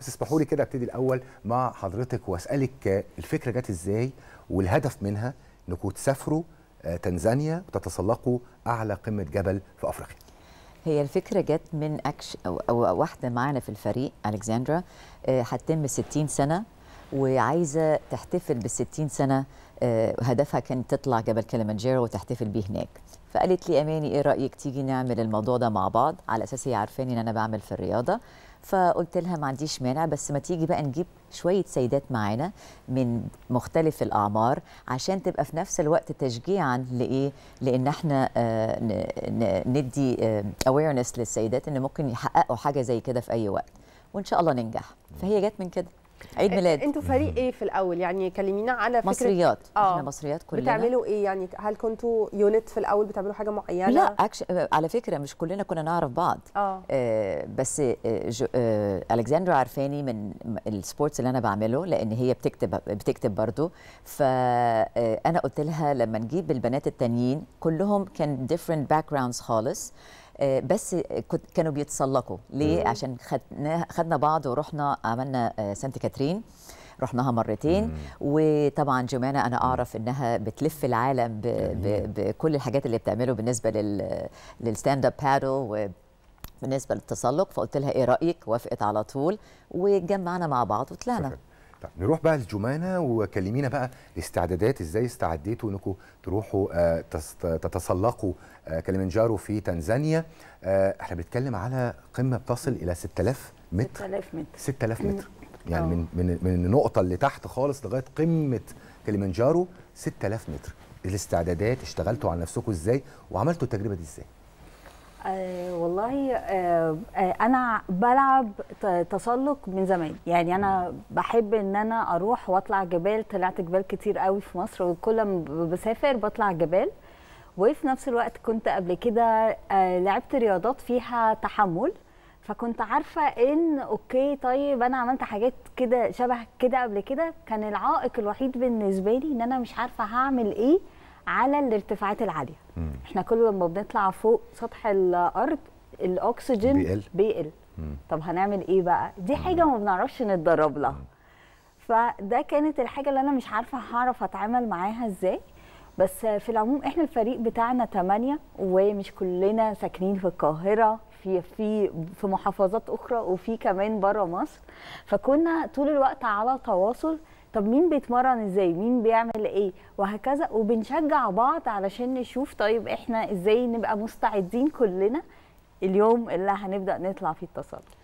بس اسمحوا لي كده ابتدي الاول مع حضرتك واسالك الفكره جت ازاي والهدف منها انكم تسافروا آه، تنزانيا وتتسلقوا اعلى قمه جبل في افريقيا هي الفكرة جت من أكش أو, واحدة معانا في الفريق الكساندرا آه، هتتم 60 سنة وعايزه تحتفل بال 60 سنه آه، هدفها كان تطلع جبل كليمنجارو وتحتفل بيه هناك فقالت لي اماني ايه رايك تيجي نعمل الموضوع ده مع بعض على اساس هي عارفاني ان انا بعمل في الرياضه فقلت لها ما عنديش مانع بس ما تيجي بقى نجيب شويه سيدات معانا من مختلف الاعمار عشان تبقى في نفس الوقت تشجيعا لايه لان احنا آه، ندي اويرنس آه، للسيدات ان ممكن يحققوا حاجه زي كده في اي وقت وان شاء الله ننجح فهي جت من كده عيد ميلاد انتوا فريق ايه في الاول يعني كلمينا على فكره مصريات آه. احنا مصريات كلنا بتعملوا ايه يعني هل كنتوا يونت في الاول بتعملوا حاجه معينه لا أكش... آه، على فكره مش كلنا كنا نعرف بعض آه. آه بس آه، جو... آه الكساندرا عارفاني من السبورتس اللي انا بعمله لان هي بتكتب بتكتب برضه آه، فانا قلت لها لما نجيب البنات التانيين كلهم كان ديفرنت باك جراوندز خالص آه، بس كانوا بيتسلقوا ليه؟ عشان خدنا خدنا بعض ورحنا عملنا آه، سانت كاترين رحناها مرتين مم. وطبعا جمانة أنا أعرف إنها بتلف العالم بـ بـ بكل الحاجات اللي بتعمله بالنسبة لل... للستاند أب بادل وبالنسبه للتسلق فقلت لها ايه رايك وافقت على طول واتجمعنا مع بعض وطلعنا طب نروح بقى لجمانه وكلمينا بقى الاستعدادات ازاي استعديتوا انكم تروحوا آه، تتسلقوا آه كليمنجارو في تنزانيا آه، احنا بنتكلم على قمه بتصل الى 6000 متر 6000 متر 6000 متر يعني آه. من من من النقطه اللي تحت خالص لغايه قمه كليمنجارو 6000 متر الاستعدادات اشتغلتوا على نفسكم ازاي وعملتوا التجربه دي ازاي آه، والله آه، انا بلعب تسلق من زمان يعني انا بحب ان انا اروح واطلع جبال طلعت جبال كتير قوي في مصر وكل ما بسافر بطلع جبال وفي نفس الوقت كنت قبل كده آه، لعبت رياضات فيها تحمل فكنت عارفه ان اوكي طيب انا عملت حاجات كده شبه كده قبل كده كان العائق الوحيد بالنسبه لي ان انا مش عارفه هعمل ايه على الارتفاعات العاليه مم. احنا كل لما بنطلع فوق سطح الارض الاكسجين بيقل, بيقل. طب هنعمل ايه بقى دي حاجه ما بنعرفش نتدرب لها فده كانت الحاجه اللي انا مش عارفه هعرف اتعامل معاها ازاي بس في العموم احنا الفريق بتاعنا 8 ومش كلنا ساكنين في القاهره في في في محافظات اخرى وفي كمان بره مصر فكنا طول الوقت على تواصل طب مين بيتمرن ازاي مين بيعمل ايه وهكذا وبنشجع بعض علشان نشوف طيب احنا ازاي نبقى مستعدين كلنا اليوم اللي هنبدا نطلع فيه التصدي